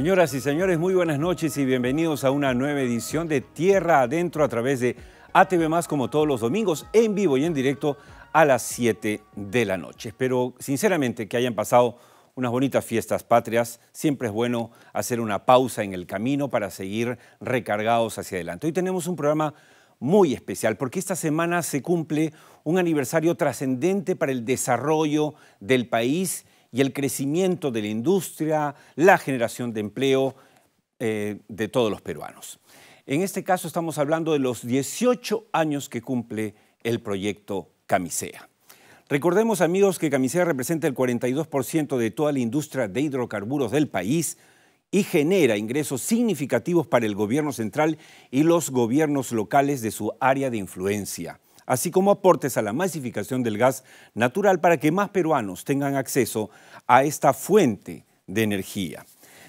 Señoras y señores, muy buenas noches y bienvenidos a una nueva edición de Tierra Adentro a través de ATV Más como todos los domingos en vivo y en directo a las 7 de la noche. Espero sinceramente que hayan pasado unas bonitas fiestas patrias. Siempre es bueno hacer una pausa en el camino para seguir recargados hacia adelante. Hoy tenemos un programa muy especial porque esta semana se cumple un aniversario trascendente para el desarrollo del país y el crecimiento de la industria, la generación de empleo eh, de todos los peruanos. En este caso estamos hablando de los 18 años que cumple el proyecto Camisea. Recordemos amigos que Camisea representa el 42% de toda la industria de hidrocarburos del país y genera ingresos significativos para el gobierno central y los gobiernos locales de su área de influencia así como aportes a la masificación del gas natural para que más peruanos tengan acceso a esta fuente de energía.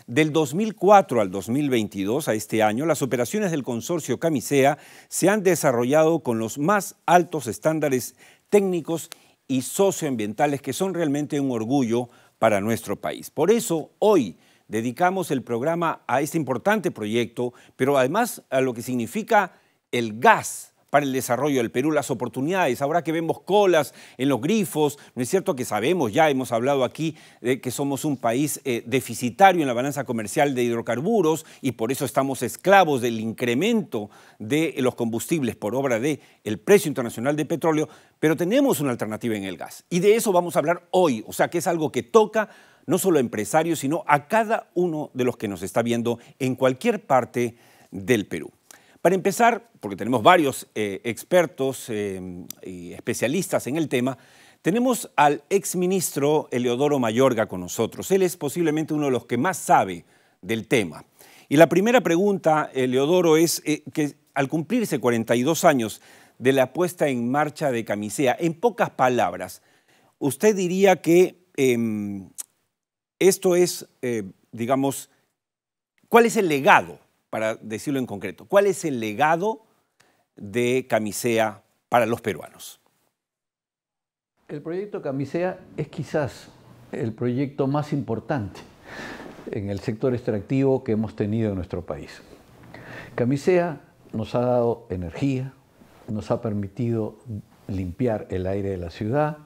Del 2004 al 2022, a este año, las operaciones del consorcio Camisea se han desarrollado con los más altos estándares técnicos y socioambientales que son realmente un orgullo para nuestro país. Por eso, hoy dedicamos el programa a este importante proyecto, pero además a lo que significa el gas para el desarrollo del Perú, las oportunidades. Ahora que vemos colas en los grifos, no es cierto que sabemos, ya hemos hablado aquí, de que somos un país eh, deficitario en la balanza comercial de hidrocarburos y por eso estamos esclavos del incremento de los combustibles por obra del el precio internacional de petróleo, pero tenemos una alternativa en el gas. Y de eso vamos a hablar hoy, o sea que es algo que toca no solo a empresarios, sino a cada uno de los que nos está viendo en cualquier parte del Perú. Para empezar, porque tenemos varios eh, expertos eh, y especialistas en el tema, tenemos al exministro Eleodoro Mayorga con nosotros. Él es posiblemente uno de los que más sabe del tema. Y la primera pregunta, Eleodoro, es eh, que al cumplirse 42 años de la puesta en marcha de Camisea, en pocas palabras, ¿usted diría que em, esto es, digamos, cuál es el legado para decirlo en concreto, ¿cuál es el legado de Camisea para los peruanos? El proyecto Camisea es quizás el proyecto más importante en el sector extractivo que hemos tenido en nuestro país. Camisea nos ha dado energía, nos ha permitido limpiar el aire de la ciudad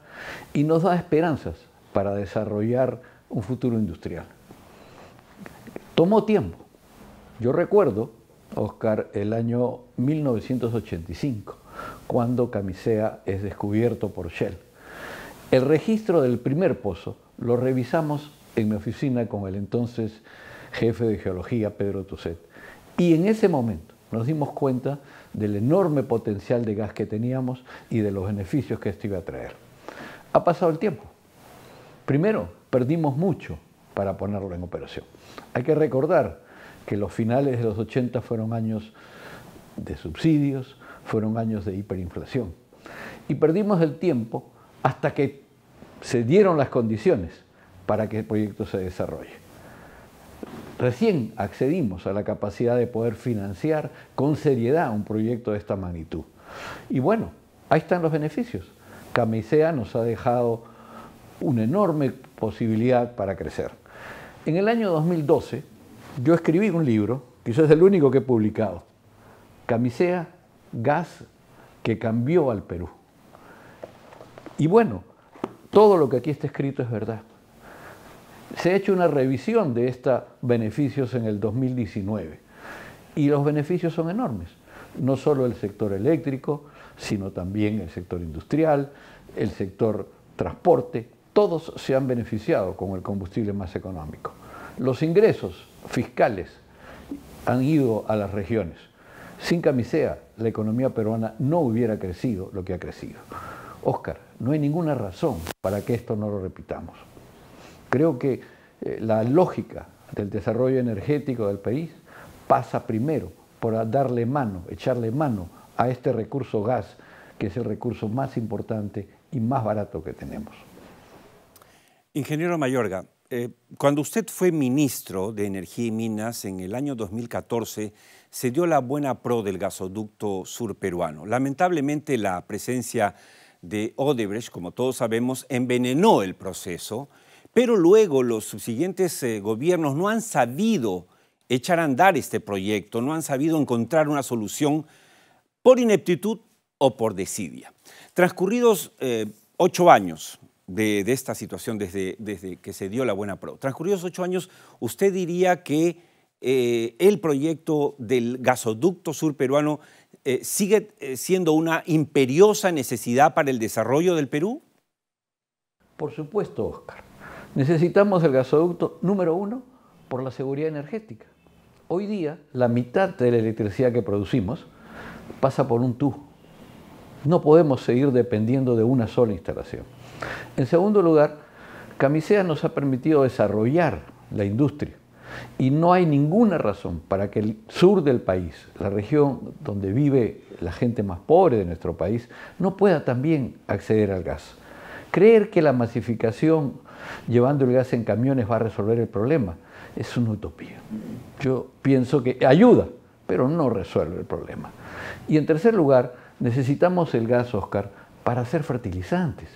y nos da esperanzas para desarrollar un futuro industrial. Tomó tiempo, yo recuerdo, Oscar, el año 1985, cuando Camisea es descubierto por Shell. El registro del primer pozo lo revisamos en mi oficina con el entonces jefe de geología, Pedro Tusset. Y en ese momento nos dimos cuenta del enorme potencial de gas que teníamos y de los beneficios que esto iba a traer. Ha pasado el tiempo. Primero, perdimos mucho para ponerlo en operación. Hay que recordar que los finales de los 80 fueron años de subsidios, fueron años de hiperinflación. Y perdimos el tiempo hasta que se dieron las condiciones para que el proyecto se desarrolle. Recién accedimos a la capacidad de poder financiar con seriedad un proyecto de esta magnitud. Y bueno, ahí están los beneficios. Camisea nos ha dejado una enorme posibilidad para crecer. En el año 2012, yo escribí un libro, quizás el único que he publicado, Camisea, Gas que cambió al Perú. Y bueno, todo lo que aquí está escrito es verdad. Se ha hecho una revisión de estos beneficios en el 2019 y los beneficios son enormes. No solo el sector eléctrico, sino también el sector industrial, el sector transporte, todos se han beneficiado con el combustible más económico. Los ingresos fiscales han ido a las regiones. Sin camisea, la economía peruana no hubiera crecido lo que ha crecido. Oscar, no hay ninguna razón para que esto no lo repitamos. Creo que eh, la lógica del desarrollo energético del país pasa primero por darle mano, echarle mano a este recurso gas, que es el recurso más importante y más barato que tenemos. Ingeniero Mayorga, eh, cuando usted fue ministro de Energía y Minas en el año 2014, se dio la buena pro del gasoducto sur peruano. Lamentablemente la presencia de Odebrecht, como todos sabemos, envenenó el proceso, pero luego los subsiguientes eh, gobiernos no han sabido echar a andar este proyecto, no han sabido encontrar una solución por ineptitud o por desidia. Transcurridos eh, ocho años de, esta situación desde, desde que se dio la Buena Pro. Transcurridos ocho años, ¿usted diría que eh, el proyecto del gasoducto sur peruano eh, sigue eh, siendo una imperiosa necesidad para el desarrollo del Perú? Por supuesto, Oscar. Necesitamos el gasoducto número uno por la seguridad energética. Hoy día, la mitad de la electricidad que producimos pasa por un tú. No podemos seguir dependiendo de una sola instalación. En segundo lugar, Camisea nos ha permitido desarrollar la industria y no hay ninguna razón para que el sur del país, la región donde vive la gente más pobre de nuestro país, no pueda también acceder al gas. Creer que la masificación llevando el gas en camiones va a resolver el problema es una utopía. Yo pienso que ayuda, pero no resuelve el problema. Y en tercer lugar, necesitamos el gas, Oscar, para hacer fertilizantes.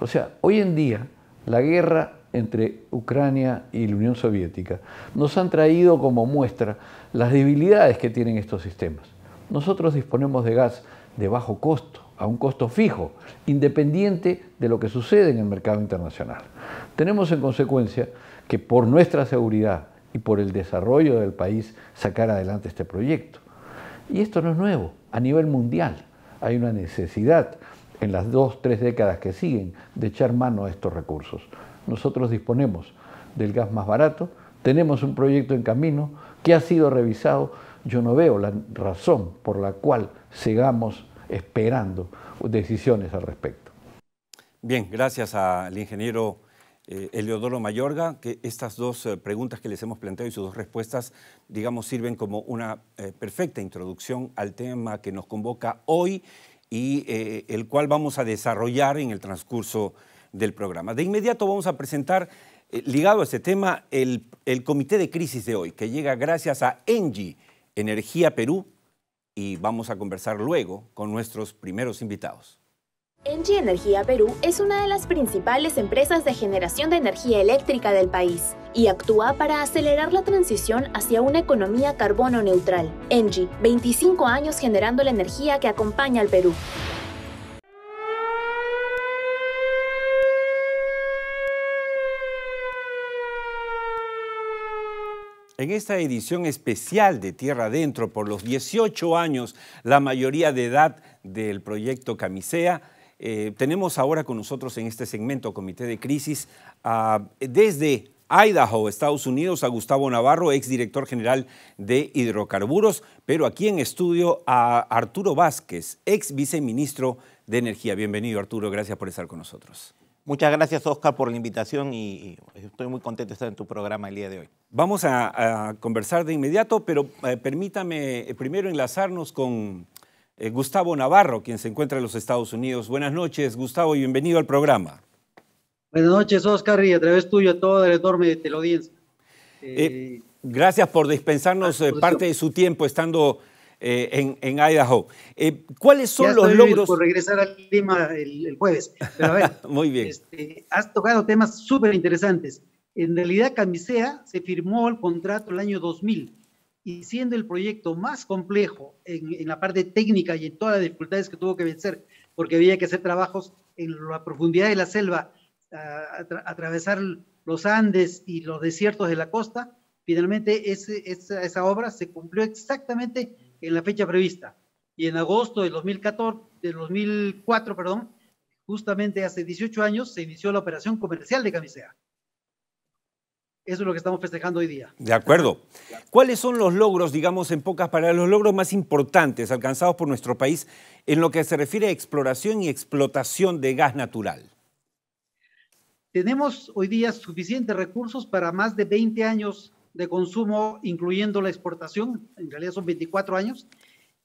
O sea, hoy en día la guerra entre Ucrania y la Unión Soviética nos han traído como muestra las debilidades que tienen estos sistemas. Nosotros disponemos de gas de bajo costo, a un costo fijo, independiente de lo que sucede en el mercado internacional. Tenemos en consecuencia que por nuestra seguridad y por el desarrollo del país sacar adelante este proyecto. Y esto no es nuevo, a nivel mundial hay una necesidad en las dos, tres décadas que siguen, de echar mano a estos recursos. Nosotros disponemos del gas más barato, tenemos un proyecto en camino que ha sido revisado. Yo no veo la razón por la cual sigamos esperando decisiones al respecto. Bien, gracias al ingeniero eh, Eleodoro Mayorga, que estas dos eh, preguntas que les hemos planteado y sus dos respuestas, digamos, sirven como una eh, perfecta introducción al tema que nos convoca hoy y eh, el cual vamos a desarrollar en el transcurso del programa. De inmediato vamos a presentar, eh, ligado a este tema, el, el comité de crisis de hoy, que llega gracias a ENGIE, Energía Perú, y vamos a conversar luego con nuestros primeros invitados. Engie Energía Perú es una de las principales empresas de generación de energía eléctrica del país y actúa para acelerar la transición hacia una economía carbono neutral. Engie, 25 años generando la energía que acompaña al Perú. En esta edición especial de Tierra Adentro, por los 18 años, la mayoría de edad del proyecto Camisea, eh, tenemos ahora con nosotros en este segmento Comité de Crisis desde Idaho, Estados Unidos, a Gustavo Navarro, exdirector general de Hidrocarburos, pero aquí en estudio a Arturo Vázquez, ex viceministro de Energía. Bienvenido Arturo, gracias por estar con nosotros. Muchas gracias, Oscar, por la invitación y, estoy muy contento de estar en tu programa el día de hoy. Vamos a, conversar de inmediato, pero eh, permítame primero enlazarnos con eh, Gustavo Navarro, quien se encuentra en los Estados Unidos. Buenas noches, Gustavo, y bienvenido al programa. Buenas noches, Oscar, y a través tuyo a todo el enorme de teleaudiencia. Eh, gracias por dispensarnos ah, eh, pues parte de su tiempo estando en, Idaho. ¿Cuáles son los logros? Por regresar al tema el, jueves. Muy bien. Este, has tocado temas súper interesantes. En realidad, Camisea se firmó el contrato el año 2000 y siendo el proyecto más complejo en, la parte técnica y en todas las dificultades que tuvo que vencer, porque había que hacer trabajos en la profundidad de la selva, atravesar los Andes y los desiertos de la costa, finalmente esa, obra se cumplió exactamente en la fecha prevista. Y en agosto de 2014, 2004, perdón, justamente hace 18 años, se inició la operación comercial de Camisea. Eso es lo que estamos festejando hoy día. De acuerdo. ¿Cuáles son los logros, digamos, en pocas palabras, los logros más importantes alcanzados por nuestro país en lo que se refiere a exploración y explotación de gas natural? Tenemos hoy día suficientes recursos para más de 20 años de consumo, incluyendo la exportación, en realidad son 24 años,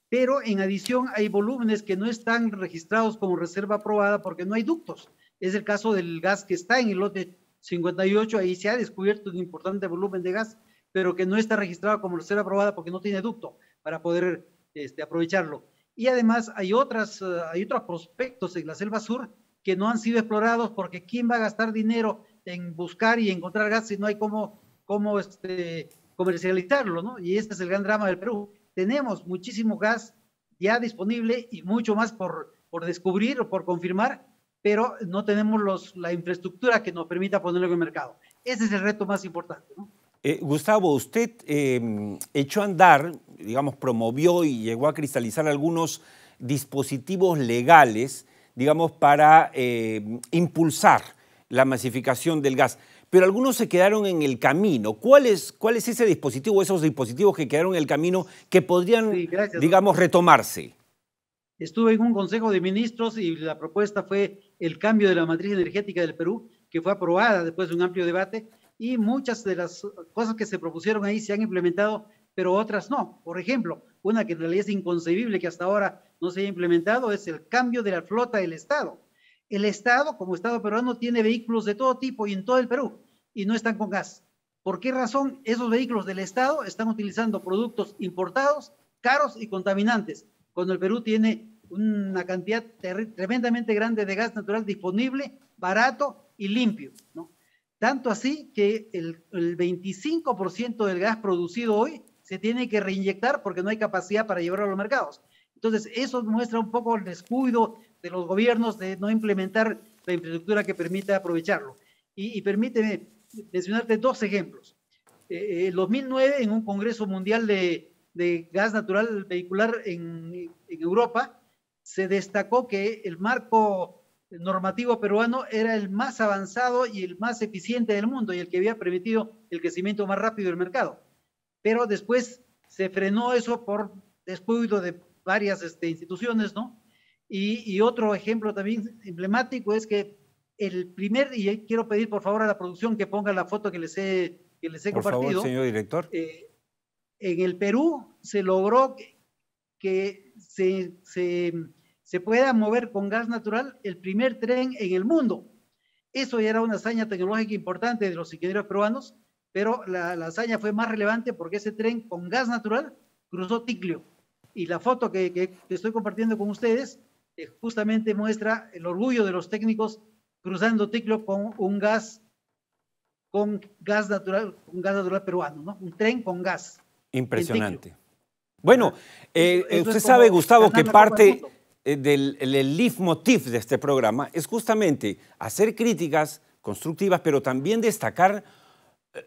pero en adición hay volúmenes que no están registrados como reserva aprobada porque no hay ductos. Es el caso del gas que está en el lote 58, ahí se ha descubierto un importante volumen de gas, pero que no está registrado como ser aprobada porque no tiene ducto para poder este, aprovecharlo. Y además hay, otras, eh, hay otros prospectos en la selva sur que no han sido explorados porque ¿quién va a gastar dinero en buscar y encontrar gas si no hay cómo, cómo este, comercializarlo? ¿no? Y este es el gran drama del Perú. Tenemos muchísimo gas ya disponible y mucho más por, por descubrir o por confirmar, pero no tenemos la infraestructura que nos permita ponerlo en el mercado. Ese es el reto más importante. Eh, Gustavo, usted em, echó a andar, digamos, promovió y llegó a cristalizar algunos dispositivos legales, digamos, para em, impulsar la masificación del gas. Pero algunos se quedaron en el camino. ¿Cuál es, es ese dispositivo, o esos dispositivos que quedaron en el camino que podrían, digamos, retomarse? Estuve en un Consejo de Ministros y la propuesta fue el cambio de la matriz energética del Perú, que fue aprobada después de un amplio debate, y muchas de las cosas que se propusieron ahí se han implementado, pero otras no. Por ejemplo, una que en realidad es inconcebible que hasta ahora no se haya implementado es el cambio de la flota del Estado. El Estado, como Estado peruano, tiene vehículos de todo tipo y en todo el Perú, y no están con gas. ¿Por qué razón esos vehículos del Estado están utilizando productos importados, caros y contaminantes? cuando el Perú tiene una cantidad tremendamente grande de gas natural disponible, barato y limpio. Tanto así que el, 25% del gas producido hoy se tiene que reinyectar porque no hay capacidad para llevarlo a los mercados. Entonces, eso muestra un poco el descuido de los gobiernos de no implementar la infraestructura que permita aprovecharlo. Y, permíteme mencionarte dos ejemplos. En eh, eh, 2009, en un Congreso Mundial de, de gas natural vehicular en, Europa, se destacó que el marco normativo peruano era el más avanzado y el más eficiente del mundo y el que había permitido el crecimiento más rápido del mercado. Pero después se frenó eso por descuido de varias este, instituciones, ¿no? Y, otro ejemplo también emblemático es que el primer, y quiero pedir por favor a la producción que ponga la foto que les he, que les compartido. Por favor, señor director. Eh, en el Perú se logró que, se, pueda mover con gas natural el primer tren en el mundo. Eso ya era una hazaña tecnológica importante de los ingenieros peruanos, pero la, hazaña fue más relevante porque ese tren con gas natural cruzó Ticlio. Y la foto que, estoy compartiendo con ustedes eh, justamente muestra el orgullo de los técnicos cruzando Ticlio con un gas con gas natural, un gas natural peruano, Un tren con gas. Impresionante. Bueno, eh, eh, usted sabe, Gustavo, que parte del, eh, leaf motif de este programa es justamente hacer críticas constructivas, pero también destacar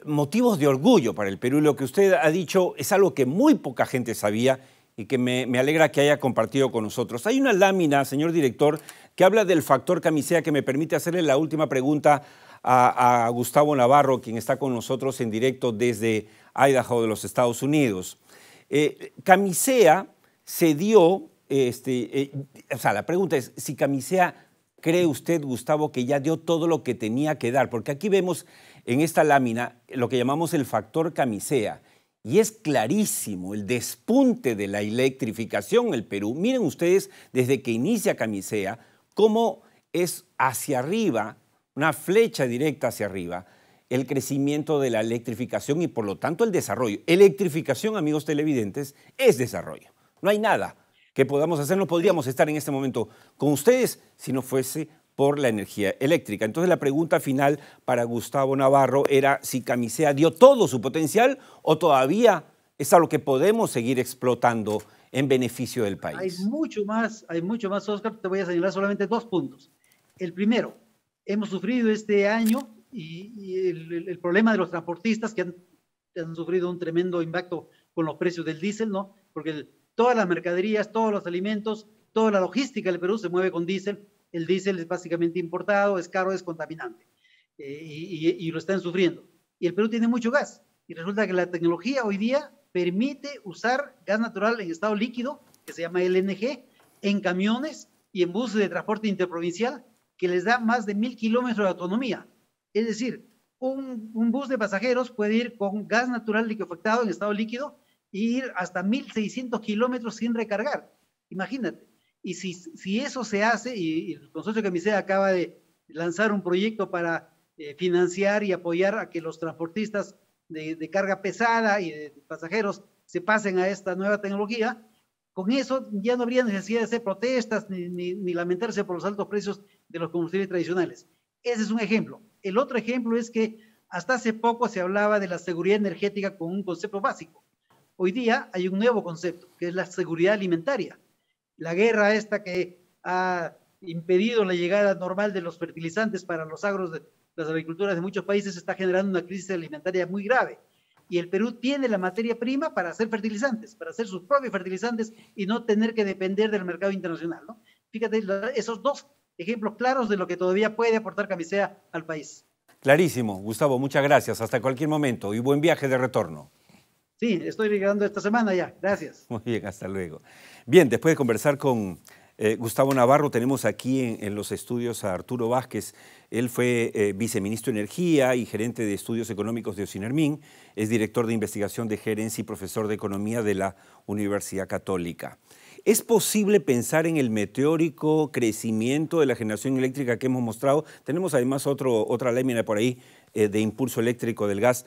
motivos de orgullo para el Perú. Lo que usted ha dicho es algo que muy poca gente sabía y que me, me, alegra que haya compartido con nosotros. Hay una lámina, señor director, que habla del factor camisea que me permite hacerle la última pregunta a, Gustavo Navarro, quien está con nosotros en directo desde Idaho de los Estados Unidos. Eh, camisea se dio, este, eh, o sea, la pregunta es, si Camisea cree usted, Gustavo, que ya dio todo lo que tenía que dar, porque aquí vemos en esta lámina lo que llamamos el factor Camisea. Y es clarísimo el despunte de la electrificación en el Perú. Miren ustedes, desde que inicia Camisea, cómo es hacia arriba una flecha directa hacia arriba, el crecimiento de la electrificación y por lo tanto el desarrollo. Electrificación, amigos televidentes, es desarrollo. No hay nada que podamos hacer, no podríamos estar en este momento con ustedes si no fuese por la energía eléctrica. Entonces la pregunta final para Gustavo Navarro era si Camisea dio todo su potencial o todavía es algo que podemos seguir explotando en beneficio del país. Hay mucho más, hay mucho más, Oscar. Te voy a señalar solamente dos puntos. El primero, hemos sufrido este año y, el, problema de los transportistas que han, sufrido un tremendo impacto con los precios del diésel, ¿no? Porque todas las mercaderías, todos los alimentos, toda la logística del Perú se mueve con diésel. El diésel es básicamente importado, es caro, es contaminante eh, y, y, lo están sufriendo. Y el Perú tiene mucho gas y resulta que la tecnología hoy día permite usar gas natural en estado líquido, que se llama LNG, en camiones y en buses de transporte interprovincial que les da más de mil kilómetros de autonomía. Es decir, un, un, bus de pasajeros puede ir con gas natural liquefactado en estado líquido e ir hasta 1.600 kilómetros sin recargar. Imagínate. Y si, si eso se hace, y, el consorcio Camisea acaba de lanzar un proyecto para eh, financiar y apoyar a que los transportistas de, de carga pesada y de pasajeros se pasen a esta nueva tecnología, con eso ya no habría necesidad de hacer protestas ni, ni, lamentarse por los altos precios de los combustibles tradicionales. Ese es un ejemplo. El otro ejemplo es que hasta hace poco se hablaba de la seguridad energética con un concepto básico. Hoy día hay un nuevo concepto, que es la seguridad alimentaria. La guerra esta que ha impedido la llegada normal de los fertilizantes para los agros, de, las agriculturas de muchos países, está generando una crisis alimentaria muy grave. Y el Perú tiene la materia prima para hacer fertilizantes, para hacer sus propios fertilizantes y no tener que depender del mercado internacional. Fíjate, esos dos ejemplos claros de lo que todavía puede aportar Camisea al país. Clarísimo, Gustavo, muchas gracias. Hasta cualquier momento y buen viaje de retorno. Sí, estoy llegando esta semana ya. Gracias. Muy bien, hasta luego. Bien, después de conversar con eh, Gustavo Navarro, tenemos aquí en, los estudios a Arturo Vázquez. Él fue eh, viceministro de Energía y gerente de estudios económicos de Ocinermín, es director de investigación de gerencia y profesor de economía de la Universidad Católica. ¿Es posible pensar en el meteórico crecimiento de la generación eléctrica que hemos mostrado? Tenemos además otra lámina por ahí eh, de impulso eléctrico del gas.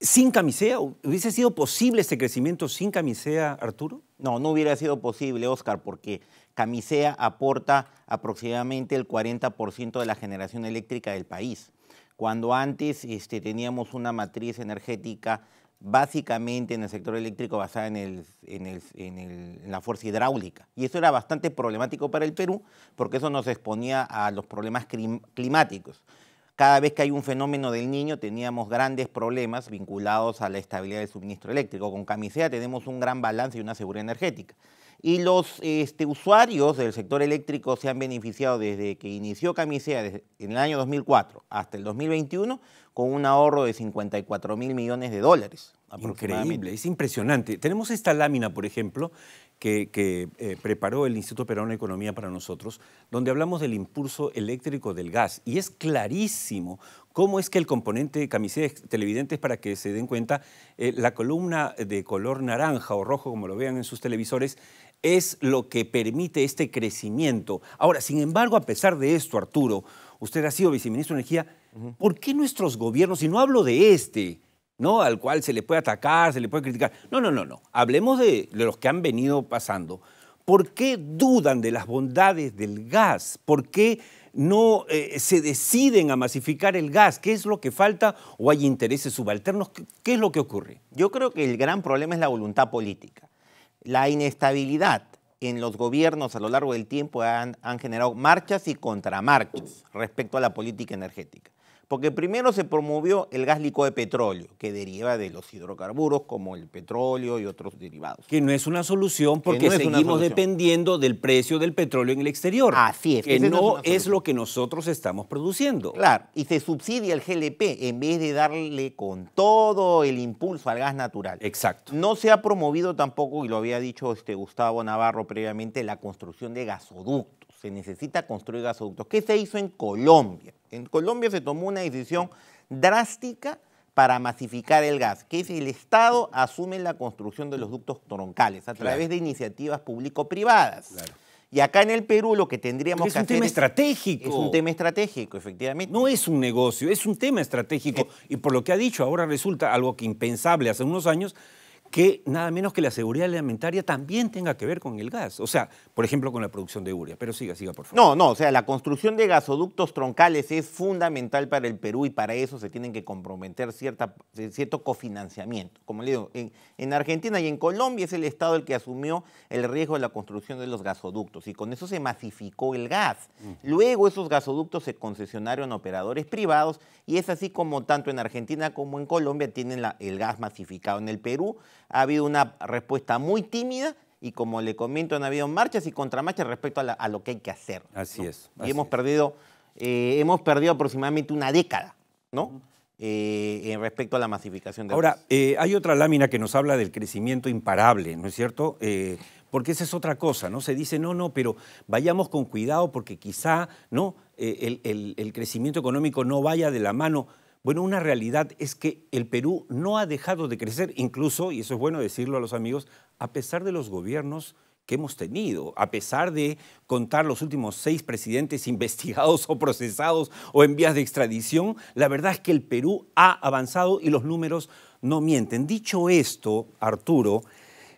¿Sin camisea? ¿Hubiese sido posible este crecimiento sin camisea, Arturo? No, no hubiera sido posible, Oscar, porque camisea aporta aproximadamente el 40% de la generación eléctrica del país. Cuando antes este, teníamos una matriz energética básicamente en el sector eléctrico basada en, el, en, la fuerza hidráulica. Y eso era bastante problemático para el Perú porque eso nos exponía a los problemas climáticos. Cada vez que hay un fenómeno del niño teníamos grandes problemas vinculados a la estabilidad del suministro eléctrico. Con Camisea tenemos un gran balance y una seguridad energética. Y los este, usuarios del sector eléctrico se han beneficiado desde que inició Camisea en el año 2004 hasta el 2021 con un ahorro de 54 mil millones de dólares. Increíble, es impresionante. Tenemos esta lámina, por ejemplo, que, eh, preparó el Instituto Peruano de Economía para nosotros, donde hablamos del impulso eléctrico del gas. Y es clarísimo cómo es que el componente, de camisetas televidentes, para que se den cuenta, eh, la columna de color naranja o rojo, como lo vean en sus televisores, es lo que permite este crecimiento. Ahora, sin embargo, a pesar de esto, Arturo, usted ha sido viceministro de Energía, ¿por qué nuestros gobiernos, y no hablo de este, ¿no? al cual se le puede atacar, se le puede criticar, no, no, no, no, hablemos de, los que han venido pasando, ¿por qué dudan de las bondades del gas? ¿Por qué no eh, se deciden a masificar el gas? ¿Qué es lo que falta o hay intereses subalternos? ¿Qué, es lo que ocurre? Yo creo que el gran problema es la voluntad política, la inestabilidad en los gobiernos a lo largo del tiempo han, generado marchas y contramarchas respecto a la política energética. Porque primero se promovió el gas licuado de petróleo, que deriva de los hidrocarburos como el petróleo y otros derivados. Que no es una solución porque seguimos dependiendo del precio del petróleo en el exterior. Así es. Que no es, lo que nosotros estamos produciendo. Claro, y se subsidia el GLP en vez de darle con todo el impulso al gas natural. Exacto. No se ha promovido tampoco, y lo había dicho este Gustavo Navarro previamente, la construcción de gasoductos necesita construir gasoductos. ¿Qué se hizo en Colombia? En Colombia se tomó una decisión drástica para masificar el gas, que es el Estado asume la construcción de los ductos troncales a través de iniciativas público-privadas. Y acá en el Perú lo que tendríamos que hacer... Es un tema estratégico. Es un tema estratégico, efectivamente. No es un negocio, es un tema estratégico. Eh. Y por lo que ha dicho, ahora resulta algo que impensable hace unos años, que nada menos que la seguridad alimentaria también tenga que ver con el gas. O sea, por ejemplo, con la producción de urea. Pero siga, siga, por favor. No, no, o sea, la construcción de gasoductos troncales es fundamental para el Perú y para eso se tienen que comprometer cierta, eh, cierto cofinanciamiento. Como le digo, en, Argentina y en Colombia es el Estado el que asumió el riesgo de la construcción de los gasoductos y con eso se masificó el gas. Luego esos gasoductos se concesionaron a operadores privados y es así como tanto en Argentina como en Colombia tienen el gas masificado en el Perú ha habido una respuesta muy tímida y como le comento, han habido marchas y contramarchas respecto a, lo que hay que hacer. Así es. y hemos, Perdido, eh, hemos perdido aproximadamente una década, ¿no? Eh, respecto a la masificación de Ahora, eh, hay otra lámina que nos habla del crecimiento imparable, ¿no es cierto? Eh, porque esa es otra cosa, ¿no? Se dice, no, no, pero vayamos con cuidado porque quizá, ¿no? El, el crecimiento económico no vaya de la mano bueno, una realidad es que el Perú no ha dejado de crecer, incluso, y eso es bueno decirlo a los amigos, a pesar de los gobiernos que hemos tenido, a pesar de contar los últimos seis presidentes investigados o procesados o en vías de extradición, la verdad es que el Perú ha avanzado y los números no mienten. Dicho esto, Arturo,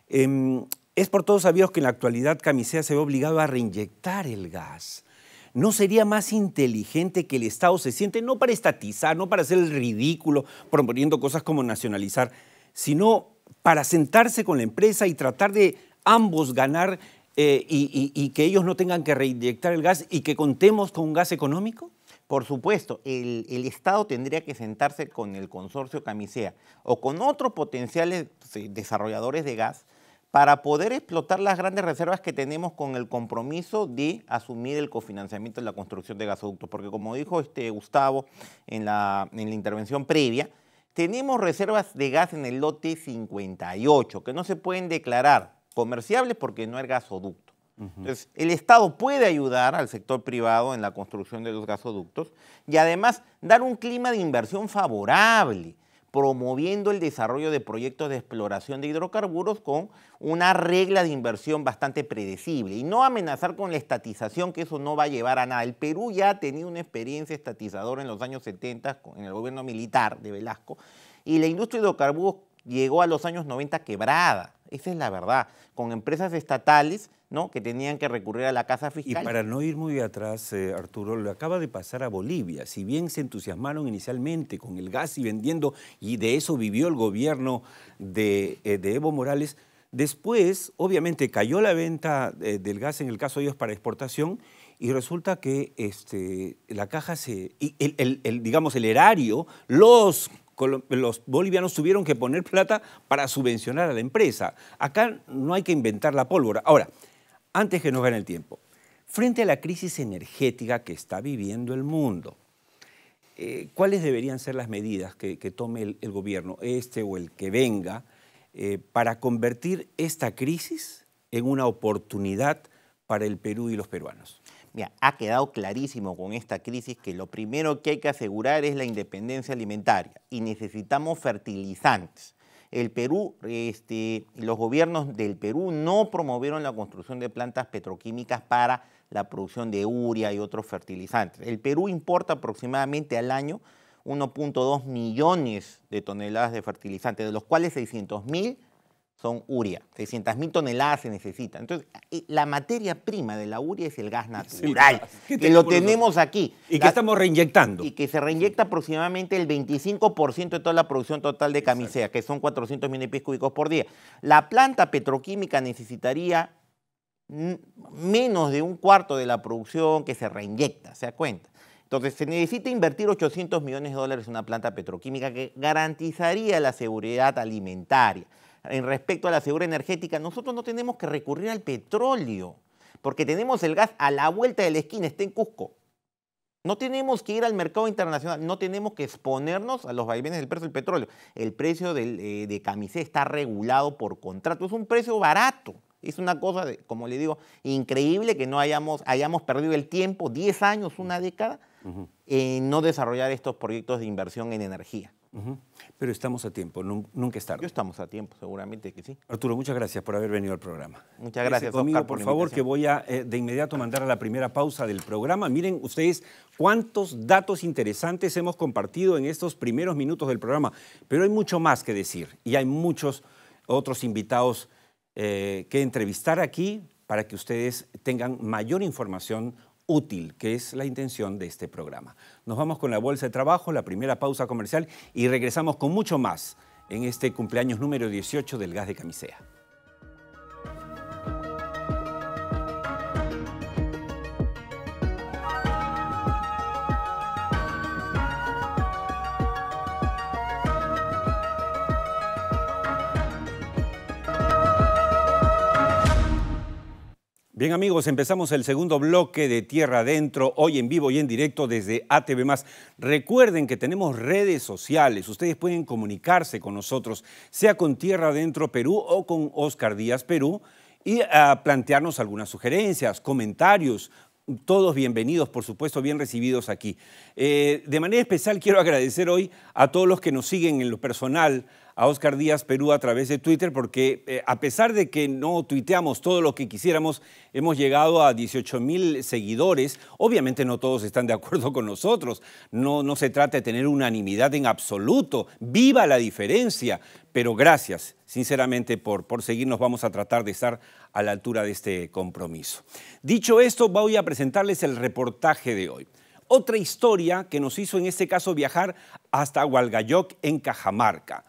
em, es por todos sabidos que en la actualidad Camisea se ve obligado a reinyectar el gas. ¿no sería más inteligente que el Estado se siente no para estatizar, no para hacer el ridículo proponiendo cosas como nacionalizar, sino para sentarse con la empresa y tratar de ambos ganar eh, y, que ellos no tengan que reinyectar el gas y que contemos con un gas económico? Por supuesto, el Estado tendría que sentarse con el consorcio Camisea o con otros potenciales pues, eh, desarrolladores de gas para poder explotar las grandes reservas que tenemos con el compromiso de asumir el cofinanciamiento de la construcción de gasoductos. Porque como dijo este Gustavo en la, intervención previa, tenemos reservas de gas en el lote 58 que no se pueden declarar comerciables porque no hay gasoducto. Entonces, el Estado puede ayudar al sector privado en la construcción de los gasoductos y además dar un clima de inversión favorable promoviendo el desarrollo de proyectos de exploración de hidrocarburos con una regla de inversión bastante predecible y no amenazar con la estatización, que eso no va a llevar a nada. El Perú ya ha tenido una experiencia estatizadora en los años 70 en el gobierno militar de Velasco y la industria de hidrocarburos llegó a los años 90 quebrada, esa es la verdad, con empresas estatales ¿no? que tenían que recurrir a la caza fiscal. Y para no ir muy atrás, eh, Arturo, lo acaba de pasar a Bolivia. Si bien se entusiasmaron inicialmente con el gas y vendiendo, y de eso vivió el gobierno de, eh, Evo Morales, después, obviamente, cayó la venta eh, del gas, en el caso de ellos, para exportación, y resulta que este, la caja se... digamos, el erario, los los bolivianos tuvieron que poner plata para subvencionar a la empresa. Acá no hay que inventar la pólvora. Ahora, antes que nos gane el tiempo. Frente a la crisis energética que está viviendo el mundo, eh, ¿cuáles deberían ser las medidas que, tome el, gobierno, este o el que venga, eh, para convertir esta crisis en una oportunidad para el Perú y los peruanos? Mira, ha quedado clarísimo con esta crisis que lo primero que hay que asegurar es la independencia alimentaria y necesitamos fertilizantes el Perú, este, los gobiernos del Perú no promovieron la construcción de plantas petroquímicas para la producción de urea y otros fertilizantes. El Perú importa aproximadamente al año 1.2 millones de toneladas de fertilizantes, de los cuales 600 mil son urea. 600.000 toneladas se necesitan. Entonces, la materia prima de la uria es el gas natural, que lo tenemos aquí. Y que estamos reinyectando. Y que se reinyecta aproximadamente el 25% de toda la producción total de camisea, que son 400 mil pies cúbicos por día. La planta petroquímica necesitaría menos de un cuarto de la producción que se reinyecta, se da cuenta. Entonces, se necesita invertir 800 millones de dólares en una planta petroquímica que garantizaría la seguridad alimentaria en respecto a la seguridad energética, nosotros no tenemos que recurrir al petróleo, porque tenemos el gas a la vuelta de la esquina, está en Cusco. No tenemos que ir al mercado internacional, no tenemos que exponernos a los vaivenes del precio del petróleo. El precio eh, de camiseta está regulado por contrato, es un precio barato. Es una cosa, como le digo, increíble que no hayamos, hayamos perdido el tiempo, 10 años, una década, en no desarrollar estos proyectos de inversión en energía. Pero estamos a tiempo, nunca es Yo estamos a tiempo, seguramente que sí. Arturo, muchas gracias por haber venido al programa. Muchas gracias. por, favor, que voy a eh, de inmediato mandar a la primera pausa del programa. Miren ustedes cuántos datos interesantes hemos compartido en estos primeros minutos del programa, pero hay mucho más que decir y hay muchos otros invitados eh, que entrevistar aquí para que ustedes tengan mayor información útil, que es la intención de este programa. Nos vamos con la Bolsa de Trabajo, la primera pausa comercial y regresamos con mucho más en este cumpleaños número 18 del gas de camisea. Bien amigos, empezamos el segundo bloque de Tierra Adentro, hoy en vivo y en directo desde ATV ⁇ Recuerden que tenemos redes sociales, ustedes pueden comunicarse con nosotros, sea con Tierra Adentro Perú o con Oscar Díaz Perú, y ah, plantearnos algunas sugerencias, comentarios, todos bienvenidos, por supuesto, bien recibidos aquí. Eh, de manera especial quiero agradecer hoy a todos los que nos siguen en lo personal, a Oscar Díaz Perú a través de Twitter, porque eh, a pesar de que no tuiteamos todo lo que quisiéramos, hemos llegado a 18 mil seguidores. Obviamente no todos están de acuerdo con nosotros, no, se trata de tener unanimidad en absoluto, viva la diferencia, pero gracias sinceramente por, por seguirnos. Vamos a tratar de estar a la altura de este compromiso. Dicho esto, voy a presentarles el reportaje de hoy. Otra historia que nos hizo en este caso viajar hasta Hualgayoc, en Cajamarca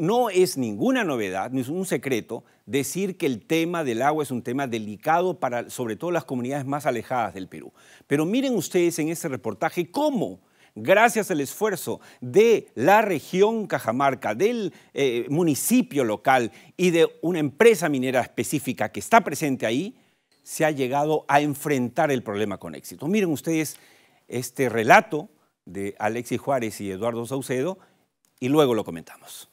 no es ninguna novedad, ni es un secreto, decir que el tema del agua es un tema delicado para sobre todo las comunidades más alejadas del Perú. Pero miren ustedes en este reportaje cómo, gracias al esfuerzo de la región Cajamarca, del eh, municipio local y de una empresa minera específica que está presente ahí, se ha llegado a enfrentar el problema con éxito. Miren ustedes este relato de Alexis Juárez y Eduardo Saucedo y luego lo comentamos.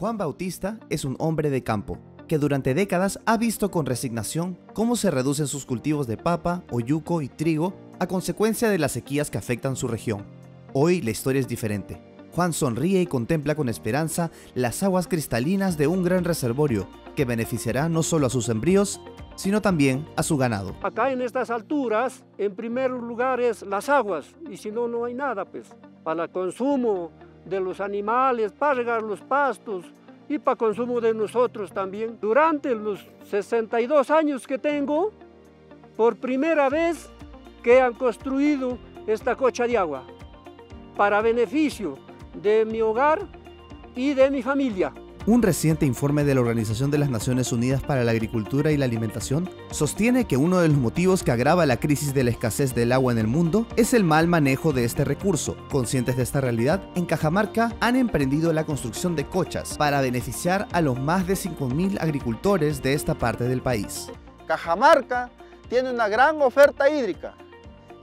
Juan Bautista es un hombre de campo que durante décadas ha visto con resignación cómo se reducen sus cultivos de papa, oyuco y trigo a consecuencia de las sequías que afectan su región. Hoy la historia es diferente. Juan sonríe y contempla con esperanza las aguas cristalinas de un gran reservorio que beneficiará no solo a sus embrios, sino también a su ganado. Acá en estas alturas, en primer lugar es las aguas, y si no, no hay nada, pues, para consumo de los animales, para regar los pastos y para consumo de nosotros también. Durante los 62 años que tengo, por primera vez que han construido esta cocha de agua para beneficio de mi hogar y de mi familia. Un reciente informe de la Organización de las Naciones Unidas para la Agricultura y la Alimentación sostiene que uno de los motivos que agrava la crisis de la escasez del agua en el mundo es el mal manejo de este recurso. Conscientes de esta realidad, en Cajamarca han emprendido la construcción de cochas para beneficiar a los más de 5.000 agricultores de esta parte del país. Cajamarca tiene una gran oferta hídrica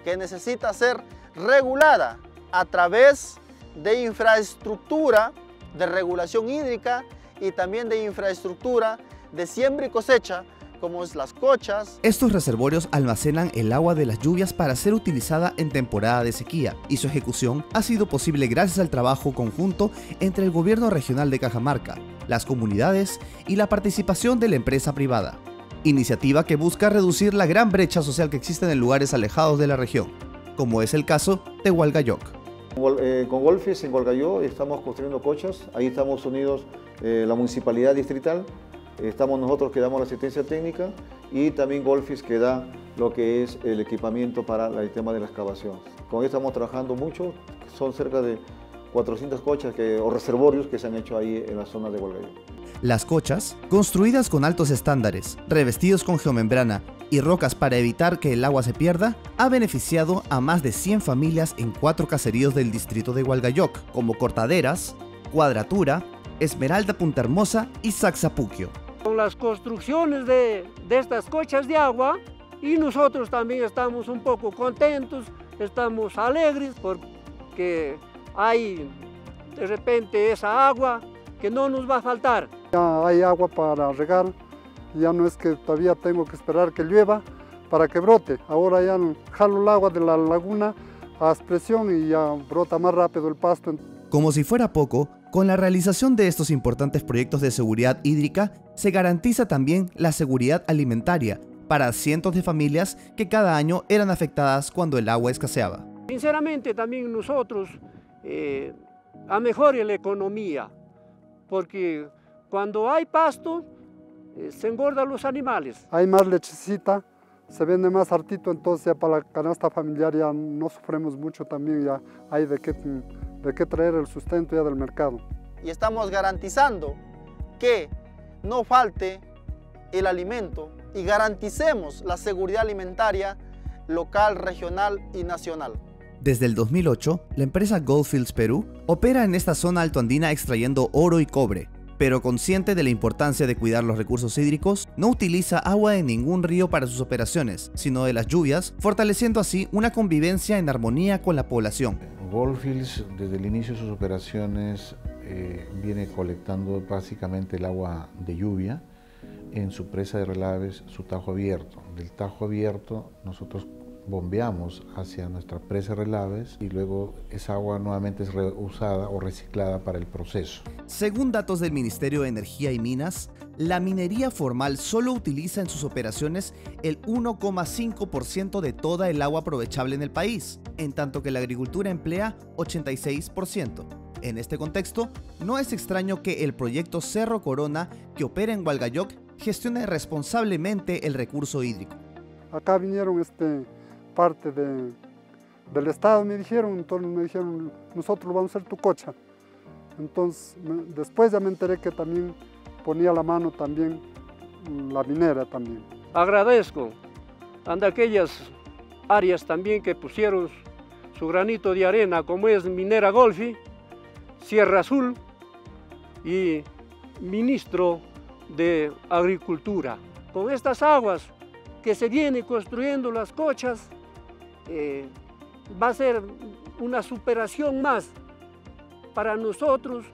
que necesita ser regulada a través de infraestructura de regulación hídrica y también de infraestructura de siembra y cosecha como es las cochas. Estos reservorios almacenan el agua de las lluvias para ser utilizada en temporada de sequía y su ejecución ha sido posible gracias al trabajo conjunto entre el gobierno regional de Cajamarca, las comunidades y la participación de la empresa privada. Iniciativa que busca reducir la gran brecha social que existe en lugares alejados de la región, como es el caso de Hualgayoc. Con Golfis en Golgayó estamos construyendo cochas, ahí estamos unidos eh, la municipalidad distrital, estamos nosotros que damos la asistencia técnica y también Golfis que da lo que es el equipamiento para el tema de la excavación. Con eso estamos trabajando mucho, son cerca de 400 cochas que, o reservorios que se han hecho ahí en la zona de Hualgayo. Las cochas, construidas con altos estándares, revestidos con geomembrana y rocas para evitar que el agua se pierda, ha beneficiado a más de 100 familias en cuatro caseríos del distrito de Hualgayoc, como Cortaderas, Cuadratura, Esmeralda Punta Hermosa y Saxapuquio. Con las construcciones de, de estas cochas de agua, y nosotros también estamos un poco contentos, estamos alegres porque hay de repente esa agua que no nos va a faltar. Ya hay agua para regar, ya no es que todavía tengo que esperar que llueva para que brote. Ahora ya jalo el agua de la laguna a presión y ya brota más rápido el pasto. Como si fuera poco, con la realización de estos importantes proyectos de seguridad hídrica, se garantiza también la seguridad alimentaria para cientos de familias que cada año eran afectadas cuando el agua escaseaba. Sinceramente también nosotros eh, a mejore la economía, porque cuando hay pasto, eh, se engordan los animales. Hay más lechecita, se vende más hartito, entonces ya para la canasta familiar ya no sufrimos mucho también, ya hay de qué, de qué traer el sustento ya del mercado. Y estamos garantizando que no falte el alimento y garanticemos la seguridad alimentaria local, regional y nacional. Desde el 2008, la empresa Goldfields Perú opera en esta zona altoandina extrayendo oro y cobre, pero consciente de la importancia de cuidar los recursos hídricos, no utiliza agua de ningún río para sus operaciones, sino de las lluvias, fortaleciendo así una convivencia en armonía con la población. Goldfields, desde el inicio de sus operaciones, eh, viene colectando básicamente el agua de lluvia en su presa de relaves, su tajo abierto. Del tajo abierto nosotros bombeamos hacia nuestras presas relaves y luego esa agua nuevamente es reusada o reciclada para el proceso. Según datos del Ministerio de Energía y Minas, la minería formal solo utiliza en sus operaciones el 1,5% de toda el agua aprovechable en el país, en tanto que la agricultura emplea 86%. En este contexto, no es extraño que el proyecto Cerro Corona, que opera en Hualgayoc, gestione responsablemente el recurso hídrico. Acá vinieron este, parte del Estado, me dijeron, entonces me dijeron, nosotros vamos a ser tu cocha. Entonces, después ya me enteré que también ponía la mano también la minera también. Agradezco ante aquellas áreas también que pusieron su granito de arena, como es Minera Golfi, Sierra Azul y Ministro de Agricultura. Con estas aguas que se vienen construyendo las cochas, eh, va a ser una superación más para nosotros.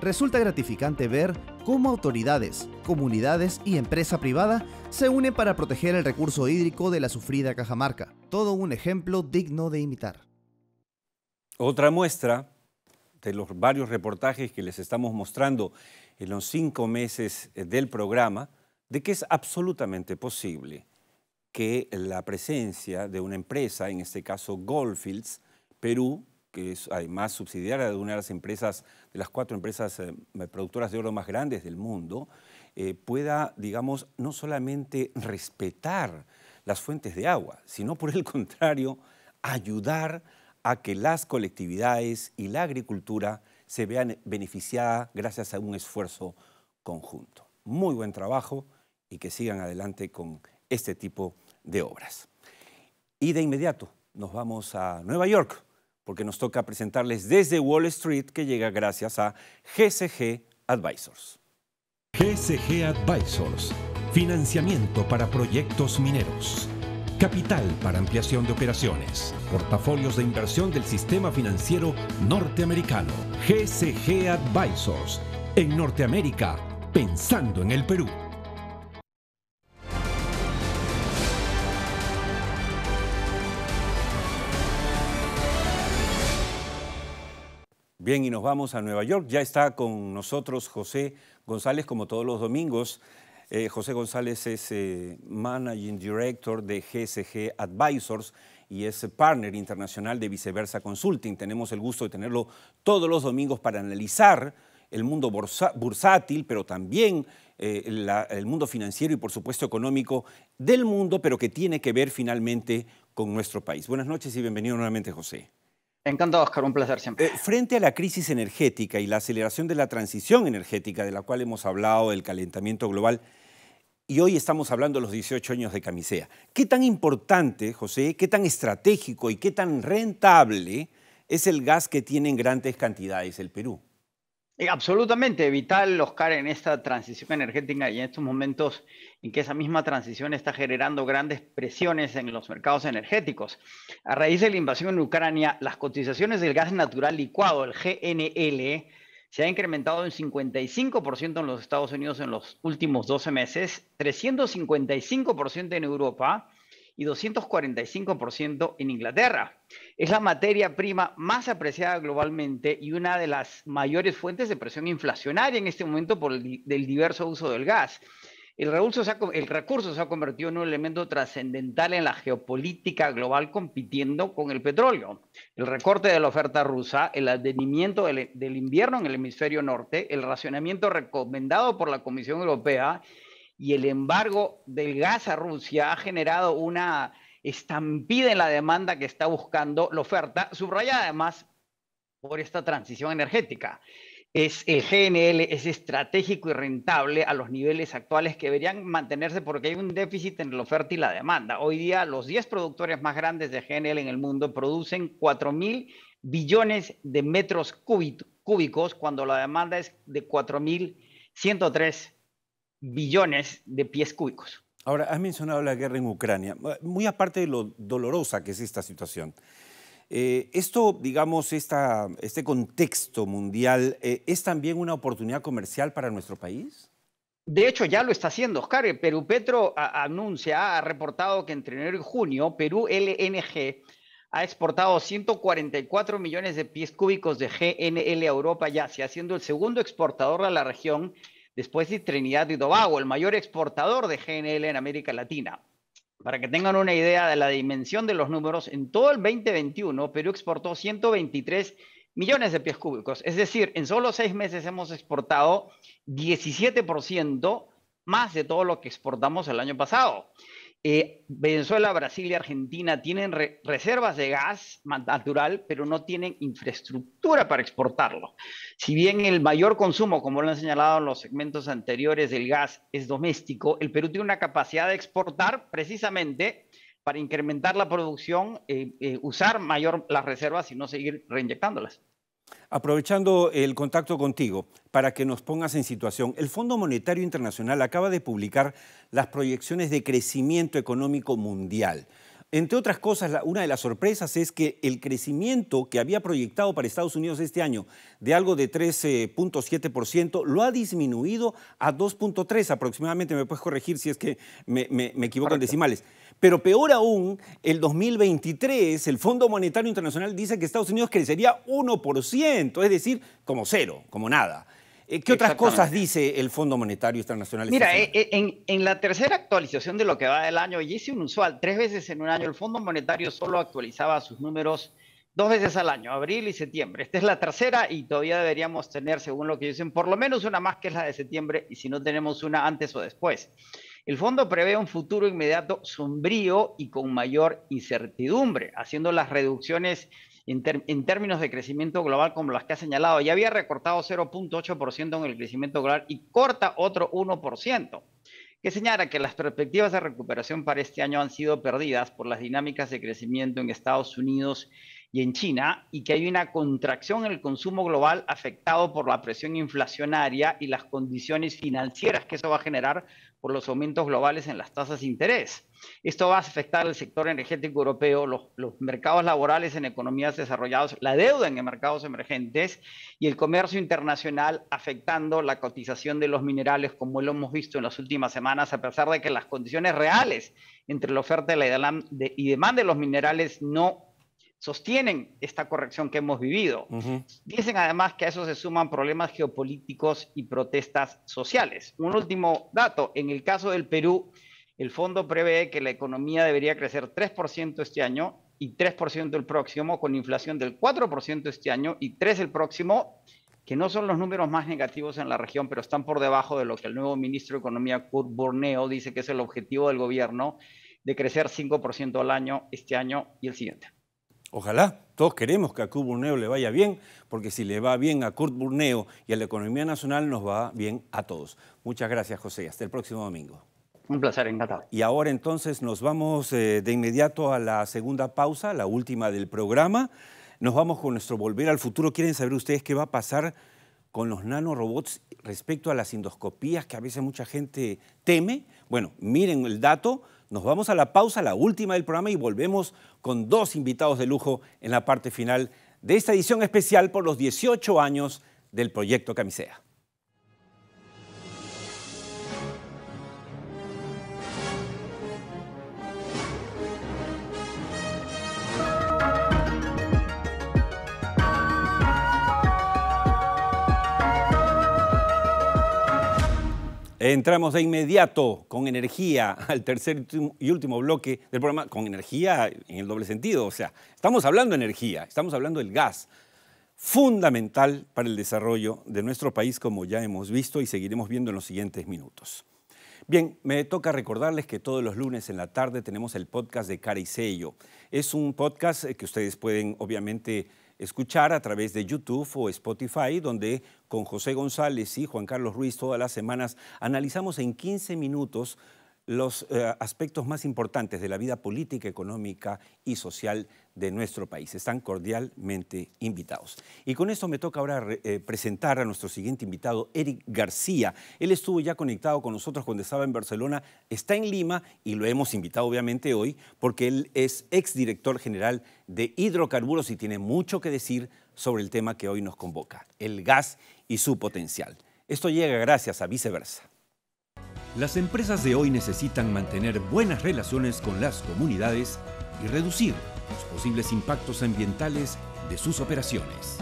Resulta gratificante ver cómo autoridades, comunidades y empresa privada se unen para proteger el recurso hídrico de la sufrida Cajamarca. Todo un ejemplo digno de imitar. Otra muestra de los varios reportajes que les estamos mostrando en los cinco meses eh, del programa de que es absolutamente posible que la presencia de una empresa, en este caso Goldfields Perú, que es además subsidiaria de una de las empresas, de las cuatro empresas eh, productoras de oro más grandes del mundo, eh, pueda, digamos, no solamente respetar las fuentes de agua, sino por el contrario, ayudar a que las colectividades y la agricultura se vean beneficiadas gracias a un esfuerzo conjunto. Muy buen trabajo y que sigan adelante con este tipo de de obras. Y de inmediato nos vamos a Nueva York, porque nos toca presentarles desde Wall Street, que llega gracias a GCG Advisors. GCG Advisors, financiamiento para proyectos mineros, capital para ampliación de operaciones, portafolios de inversión del sistema financiero norteamericano. GCG Advisors, en Norteamérica, pensando en el Perú. Bien, y nos vamos a Nueva York. Ya está con nosotros José González, como todos los domingos. Eh, José González es eh, Managing Director de GSG Advisors y es partner internacional de Viceversa Consulting. Tenemos el gusto de tenerlo todos los domingos para analizar el mundo bursátil, pero también eh, el mundo financiero y por supuesto económico del mundo, pero que tiene que ver finalmente con nuestro país. Buenas noches y bienvenido nuevamente, José. Encantado, Oscar, un placer siempre. Eh, frente a la crisis energética y la aceleración de la transición energética de la cual hemos hablado, el calentamiento global, y hoy estamos hablando los 18 años de camisea. ¿Qué tan importante, José, qué tan estratégico y qué tan rentable es el gas que tiene en grandes cantidades el Perú? Eh, absolutamente vital, Oscar, en esta transición energética y en estos momentos en que esa misma transición está generando grandes presiones en los mercados energéticos. A raíz de la invasión en Ucrania, las cotizaciones del gas natural licuado, el GNL, se ha incrementado en 55% en los Estados Unidos en los últimos 12 meses, 355% en Europa y 245% en Inglaterra. Es la materia prima más apreciada globalmente y una de las mayores fuentes de presión inflacionaria en este momento por el diverso uso del gas. El recurso, se ha, el recurso se ha convertido en un elemento trascendental en la geopolítica global compitiendo con el petróleo. El recorte de la oferta rusa, el advenimiento del invierno en el hemisferio norte, el racionamiento recomendado por la Comisión Europea y el embargo del gas a Rusia ha generado una estampida en la demanda que está buscando la oferta, subrayada además por esta transición energética. Es el GNL es estratégico y rentable a los niveles actuales que deberían mantenerse porque hay un déficit en la oferta y la demanda. Hoy día los 10 productores más grandes de GNL en el mundo producen 4 mil billones de metros cúbicos cuando la demanda es de 4.103 billones de pies cúbicos. Ahora, has mencionado la guerra en Ucrania, muy aparte de lo dolorosa que es esta situación. Eh, esto, digamos, este contexto mundial, eh, ¿es también una oportunidad comercial para nuestro país? De hecho, ya lo está haciendo, Oscar. Eh, Perú Petro anuncia, ha reportado que entre enero y junio, Perú LNG ha exportado 144 millones de pies cúbicos de GNL a Europa y Asia, siendo el segundo exportador a la región después de Trinidad y Tobago, el mayor exportador de GNL en América Latina. Para que tengan una idea de la dimensión de los números, en todo el 2021 Perú exportó 123 millones de pies cúbicos. Es decir, en solo seis meses hemos exportado 17% más de todo lo que exportamos el año pasado. Eh, Venezuela, Brasil y Argentina tienen reservas de gas natural, pero no tienen infraestructura para exportarlo. Si bien el mayor consumo, como lo han señalado en los segmentos anteriores del gas, es doméstico, el Perú tiene una capacidad de exportar precisamente para incrementar la producción, eh, eh, usar mayor las reservas y no seguir reinyectándolas. Aprovechando el contacto contigo, para que nos pongas en situación, el Fondo Monetario Internacional acaba de publicar las proyecciones de crecimiento económico mundial. Entre otras cosas, una de las sorpresas es que el crecimiento que había proyectado para Estados Unidos este año de algo de 13.7% lo ha disminuido a 2.3 aproximadamente, me puedes corregir si es que me, equivoco en decimales. Pero peor aún, el 2023, el Fondo Monetario Internacional dice que Estados Unidos crecería 1%, es decir, como cero, como nada. Eh, ¿Qué otras cosas dice el Fondo Monetario Internacional? Mira, eh, eh, en, la tercera actualización de lo que va del año, y es inusual, tres veces en un año, el Fondo Monetario solo actualizaba sus números dos veces al año, abril y septiembre. Esta es la tercera y todavía deberíamos tener, según lo que dicen, por lo menos una más que es la de septiembre y si no tenemos una antes o después. El fondo prevé un futuro inmediato sombrío y con mayor incertidumbre, haciendo las reducciones en, términos de crecimiento global como las que ha señalado. Ya había recortado 0.8% en el crecimiento global y corta otro 1%, que señala que las perspectivas de recuperación para este año han sido perdidas por las dinámicas de crecimiento en Estados Unidos y en China y que hay una contracción en el consumo global afectado por la presión inflacionaria y las condiciones financieras que eso va a generar por los aumentos globales en las tasas de interés. Esto va a afectar al sector energético europeo, los, mercados laborales en economías desarrolladas, la deuda en mercados emergentes y el comercio internacional afectando la cotización de los minerales, como lo hemos visto en las últimas semanas, a pesar de que las condiciones reales entre la oferta y demanda de los minerales no sostienen esta corrección que hemos vivido. Dicen además que a eso se suman problemas geopolíticos y protestas sociales. Un último dato, en el caso del Perú, el fondo prevé que la economía debería crecer 3% este año y 3% el próximo, con inflación del 4% este año y 3% el próximo, que no son los números más negativos en la región, pero están por debajo de lo que el nuevo ministro de Economía, Kurt Borneo, dice que es el objetivo del gobierno de crecer 5% al año este año y el siguiente. Ojalá, todos queremos que a Kurt Burneo le vaya bien, porque si le va bien a Kurt Burneo y a la economía nacional, nos va bien a todos. Muchas gracias, José, hasta el próximo domingo. Un placer, encantado. Y ahora entonces nos vamos eh, de inmediato a la segunda pausa, la última del programa. Nos vamos con nuestro Volver al Futuro. ¿Quieren saber ustedes qué va a pasar con los nanorobots respecto a las endoscopías que a veces mucha gente teme? Bueno, miren el dato. Nos vamos a la pausa, la última del programa, y volvemos con dos invitados de lujo en la parte final de esta edición especial por los 18 años del proyecto Camisea. Entramos de inmediato con energía al tercer y último bloque del programa, con energía en el doble sentido, o sea, estamos hablando de energía, estamos hablando del gas, fundamental para el desarrollo de nuestro país como ya hemos visto y seguiremos viendo en los siguientes minutos. Bien, me toca recordarles que todos los lunes en la tarde tenemos el podcast de Cara y Sello. Es un podcast eh, que ustedes pueden obviamente escuchar a través de YouTube o Spotify, donde con José González y Juan Carlos Ruiz todas las semanas analizamos en 15 minutos los eh, aspectos más importantes de la vida política, económica y social de nuestro país. Están cordialmente invitados. Y con esto me toca ahora eh, presentar a nuestro siguiente invitado, Eric García. Él estuvo ya conectado con nosotros cuando estaba en Barcelona, está en Lima y lo hemos invitado obviamente hoy porque él es exdirector general de hidrocarburos y tiene mucho que decir sobre el tema que hoy nos convoca, el gas y su potencial. Esto llega gracias a viceversa. Las empresas de hoy necesitan mantener buenas relaciones con las comunidades y reducir los posibles impactos ambientales de sus operaciones.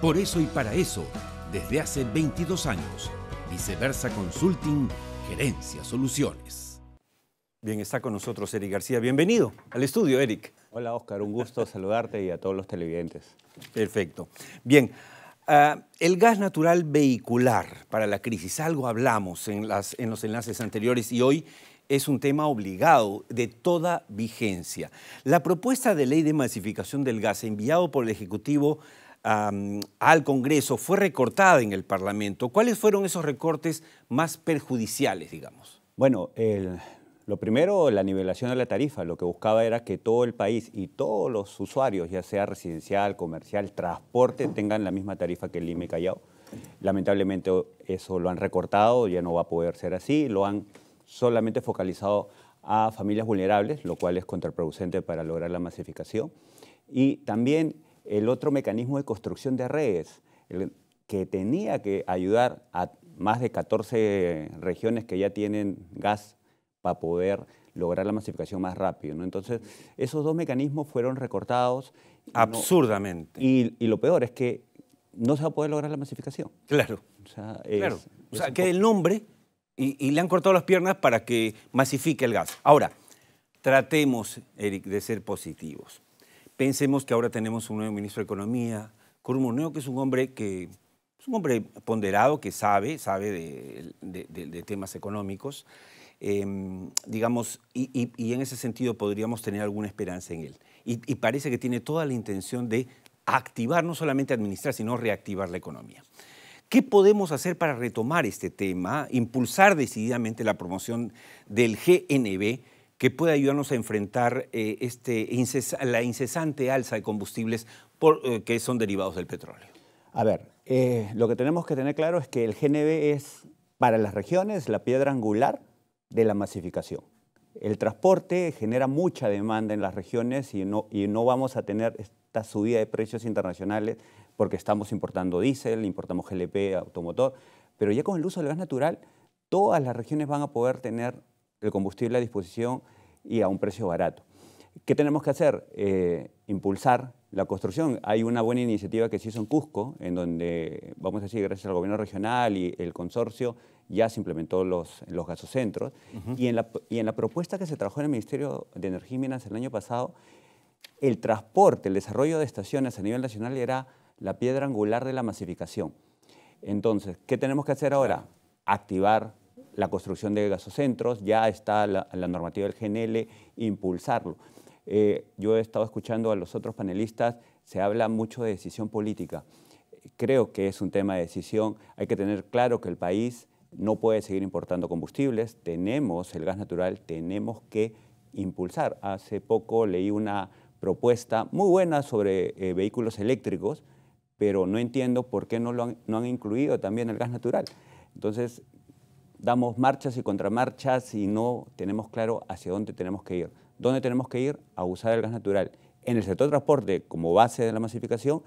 Por eso y para eso, desde hace 22 años, Viceversa Consulting Gerencia Soluciones. Bien, está con nosotros Eric García. Bienvenido al estudio, Eric. Hola, Oscar. Un gusto saludarte y a todos los televidentes. Perfecto. Bien, Ah, el gas natural vehicular para la crisis, algo hablamos en, los enlaces anteriores y hoy es un tema obligado de toda vigencia. La propuesta de ley de masificación del gas enviado por el Ejecutivo al Congreso fue recortada en el Parlamento. ¿Cuáles fueron esos recortes más perjudiciales, digamos? Bueno, el, lo primero, la nivelación de la tarifa. Lo que buscaba era que todo el país y todos los usuarios, ya sea residencial, comercial, transporte, tengan la misma tarifa que el IME Callao. Lamentablemente eso lo han recortado, ya no va a poder ser así. Lo han solamente focalizado a familias vulnerables, lo cual es contraproducente para lograr la masificación. Y también el otro mecanismo de construcción de redes, que tenía que ayudar a más de 14 regiones que ya tienen gas para poder lograr la masificación más rápido. ¿no? Entonces, esos dos mecanismos fueron recortados. Absurdamente. y, lo peor es que no se va a poder lograr la masificación. Claro. O sea, claro. O que el nombre y, le han cortado las piernas para que masifique el gas. Ahora, tratemos, Eric, de ser positivos. Pensemos que ahora tenemos un nuevo ministro de Economía, Neo, que es un hombre que es un hombre ponderado, que sabe, sabe de temas económicos. Em, digamos, y, en ese sentido podríamos tener alguna esperanza en él. Y, parece que tiene toda la intención de activar, no solamente administrar, sino reactivar la economía. ¿Qué podemos hacer para retomar este tema, impulsar decididamente la promoción del GNB que pueda ayudarnos a enfrentar eh, este la incesante alza de combustibles eh, que son derivados del petróleo? A ver, eh, lo que tenemos que tener claro es que el GNB es para las regiones la piedra angular de la masificación. El transporte genera mucha demanda en las regiones y no, y no vamos a tener esta subida de precios internacionales porque estamos importando diésel, importamos GLP, automotor, pero ya con el uso del gas natural, todas las regiones van a poder tener el combustible a disposición y a un precio barato. ¿Qué tenemos que hacer? Eh, impulsar la construcción. Hay una buena iniciativa que se hizo en Cusco, en donde, vamos a decir, gracias al gobierno regional y el consorcio, ya se implementó los, los gasocentros. y, en la, y en la propuesta que se trabajó en el Ministerio de Energía y Minas el año pasado, el transporte, el desarrollo de estaciones a nivel nacional era la piedra angular de la masificación. Entonces, ¿qué tenemos que hacer ahora? Activar la construcción de gasocentros, ya está la, normativa del GNL, impulsarlo. Eh, yo he estado escuchando a los otros panelistas, se habla mucho de decisión política. Creo que es un tema de decisión, hay que tener claro que el país no puede seguir importando combustibles, tenemos el gas natural, tenemos que impulsar. Hace poco leí una propuesta muy buena sobre eh, vehículos eléctricos, pero no entiendo por qué no, han, han incluido también el gas natural. Entonces, damos marchas y contramarchas y no tenemos claro hacia dónde tenemos que ir. ¿Dónde tenemos que ir? A usar el gas natural en el sector transporte como base de la masificación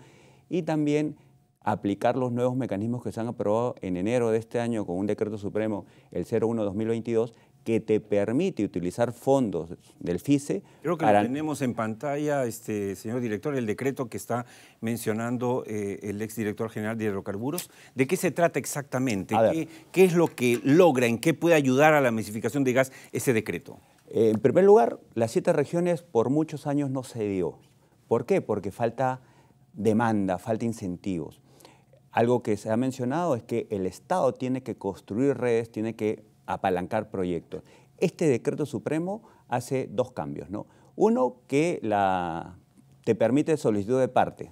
y también aplicar los nuevos mecanismos que se han aprobado en enero de este año con un decreto supremo, el 01-2022, que te permite utilizar fondos del Fise. Creo que lo tenemos en pantalla, este, señor director, el decreto que está mencionando el eh, el exdirector general de hidrocarburos. ¿De qué se trata exactamente? ¿Qué, es lo que logra, en qué puede ayudar a la masificación de gas ese decreto? Eh, en primer lugar, las siete regiones por muchos años no se dio. ¿Por qué? Porque falta demanda, falta incentivos. Algo que se ha mencionado es que el Estado tiene que construir redes, tiene que apalancar proyectos. Este decreto supremo hace dos cambios, Uno, que te permite solicitud de parte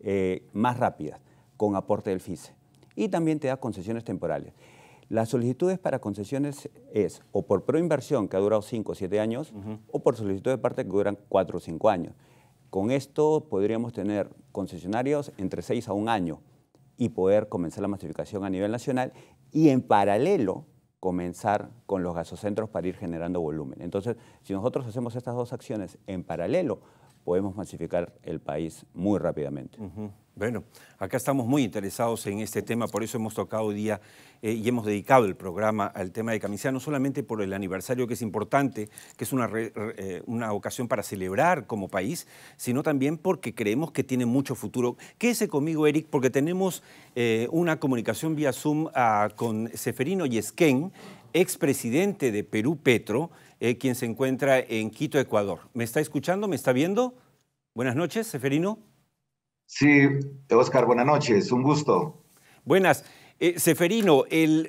eh, más rápida con aporte del Fise Y también te da concesiones temporales. Las solicitudes para concesiones es o por proinversión, que ha durado 5 o 7 años, o por solicitud de parte, que duran 4 o 5 años. Con esto podríamos tener concesionarios entre 6 a un año y poder comenzar la masificación a nivel nacional y en paralelo comenzar con los gasocentros para ir generando volumen. Entonces, si nosotros hacemos estas dos acciones en paralelo, podemos masificar el país muy rápidamente. Bueno, acá estamos muy interesados en este tema, por eso hemos tocado hoy día eh, y hemos dedicado el programa al tema de Camisea, no solamente por el aniversario que es importante, que es una, eh, una ocasión para celebrar como país, sino también porque creemos que tiene mucho futuro. Quédese conmigo, Eric, porque tenemos eh, una comunicación vía Zoom ah, con Seferino Yesquén, expresidente de Perú Petro, quien se encuentra en Quito, Ecuador. ¿Me está escuchando? ¿Me está viendo? Buenas noches, Seferino. Sí, Oscar, buenas noches, un gusto. Buenas. Eh, Seferino,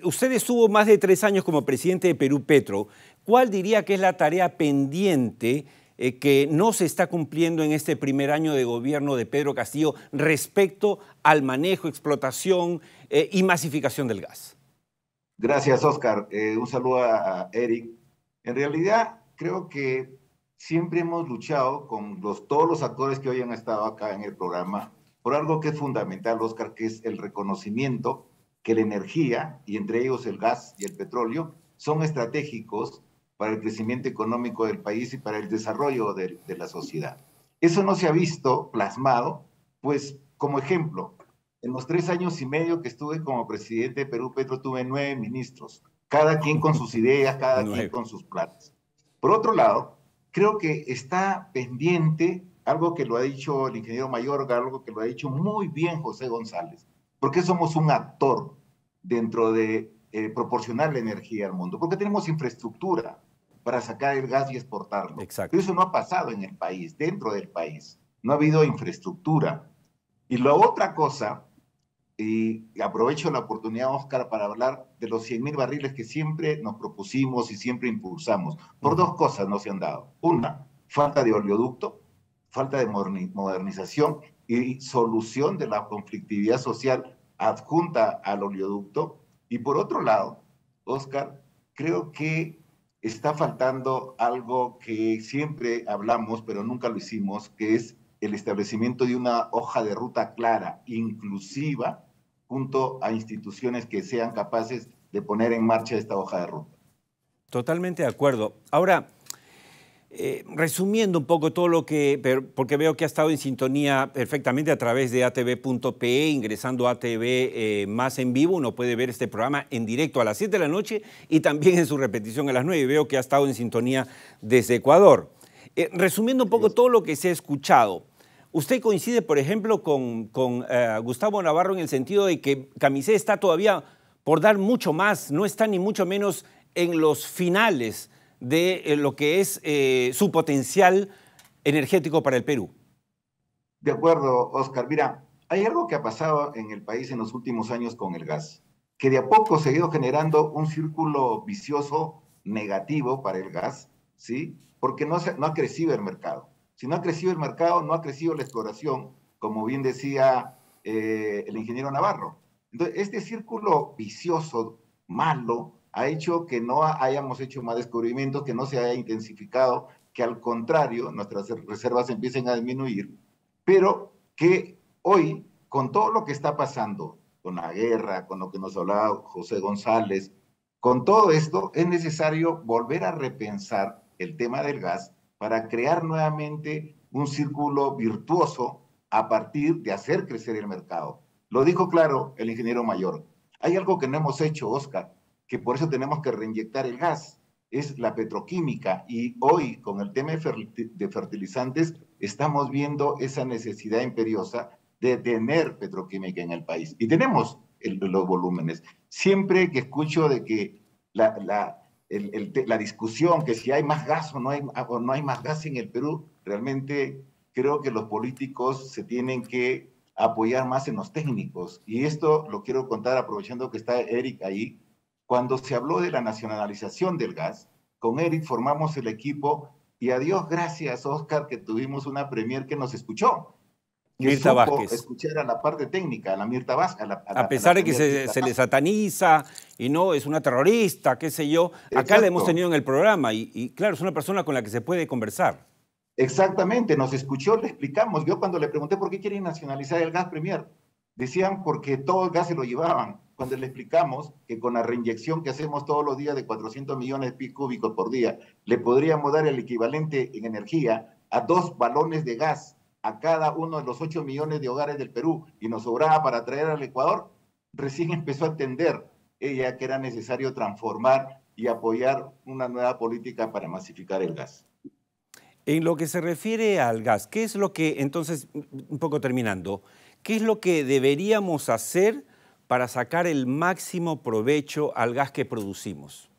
usted estuvo más de tres años como presidente de Perú Petro. ¿Cuál diría que es la tarea pendiente eh, que no se está cumpliendo en este primer año de gobierno de Pedro Castillo respecto al manejo, explotación eh, y masificación del gas? Gracias, Oscar. un saludo a Eric. En realidad, creo que siempre hemos luchado con los, todos los actores que hoy han estado acá en el programa por algo que es fundamental, Oscar, que es el reconocimiento que la energía, y entre ellos el gas y el petróleo, son estratégicos para el crecimiento económico del país y para el desarrollo de, la sociedad. Eso no se ha visto plasmado, pues como ejemplo, en los tres años y medio que estuve como presidente de Perú Petro tuve nueve ministros, cada quien con sus ideas, cada quien con sus planes. Por otro lado, creo que está pendiente algo que lo ha dicho el ingeniero Mayorga, algo que lo ha dicho muy bien José González, porque somos un actor dentro de eh, proporcionar la energía al mundo, porque tenemos infraestructura para sacar el gas y exportarlo. Exacto. Pero eso no ha pasado en el país, dentro del país. No ha habido infraestructura. Y la otra cosa y aprovecho la oportunidad, Oscar, para hablar de los 100.000 barriles que siempre nos propusimos y siempre impulsamos. Por dos cosas no se han dado. Una, falta de oleoducto, falta de modernización y solución de la conflictividad social adjunta al oleoducto. Y por otro lado, Oscar, creo que está faltando algo que siempre hablamos, pero nunca lo hicimos, que es el establecimiento de una hoja de ruta clara, inclusiva, junto a instituciones que sean capaces de poner en marcha esta hoja de ruta. Totalmente de acuerdo. Ahora, eh, resumiendo un poco todo lo que, porque veo que ha estado en sintonía perfectamente a través de atv.pe, ingresando a ATV eh, más en vivo, uno puede ver este programa en directo a las 7 de la noche y también en su repetición a las 9. Veo que ha estado en sintonía desde Ecuador. Eh, resumiendo un poco todo lo que se ha escuchado, ¿Usted coincide, por ejemplo, con, eh, Gustavo Navarro en el sentido de que Camise está todavía por dar mucho más, no está ni mucho menos en los finales de eh, lo que es eh, su potencial energético para el Perú? De acuerdo, Oscar. Mira, hay algo que ha pasado en el país en los últimos años con el gas, que de a poco ha seguido generando un círculo vicioso negativo para el gas, ¿sí? Porque no, no ha crecido el mercado. Si no ha crecido el mercado, no ha crecido la exploración, como bien decía eh, el ingeniero Navarro. Entonces, este círculo vicioso, malo, ha hecho que no hayamos hecho más descubrimientos, que no se haya intensificado, que al contrario, nuestras reservas empiecen a disminuir, pero que hoy, con todo lo que está pasando, con la guerra, con lo que nos hablaba José González, con todo esto es necesario volver a repensar el tema del gas para crear nuevamente un círculo virtuoso a partir de hacer crecer el mercado. Lo dijo claro el ingeniero mayor. Hay algo que no hemos hecho, Oscar, que por eso tenemos que reinyectar el gas, es la petroquímica. Y hoy, con el tema de fertilizantes, estamos viendo esa necesidad imperiosa de tener petroquímica en el país. Y tenemos los volúmenes. Siempre que escucho de que la, la discusión que si hay más gas o no hay, ah, o no hay más gas en el Perú, realmente creo que los políticos se tienen que apoyar más en los técnicos. Y esto lo quiero contar aprovechando que está Eric ahí. Cuando se habló de la nacionalización del gas, con Eric formamos el equipo y a Dios gracias, Oscar, que tuvimos una premier que nos escuchó que Mirta Vázquez. escuchar a la parte técnica, a la Mirta Vázquez. A, pesar de que se, le sataniza y no es una terrorista, qué sé yo, acá la hemos tenido en el programa y, claro, es una persona con la que se puede conversar. Exactamente, nos escuchó, le explicamos. Yo cuando le pregunté por qué quieren nacionalizar el gas Premier, decían porque todo el gas se lo llevaban. Cuando le explicamos que con la reinyección que hacemos todos los días de 400 millones de pies cúbicos por día, le podríamos dar el equivalente en energía a dos balones de gas a cada uno de los 8 millones de hogares del Perú y nos sobraba para traer al Ecuador, recién empezó a entender ella que era necesario transformar y apoyar una nueva política para masificar el gas. En lo que se refiere al gas, ¿qué es lo que, entonces, un poco terminando, qué es lo que deberíamos hacer para sacar el máximo provecho al gas que producimos?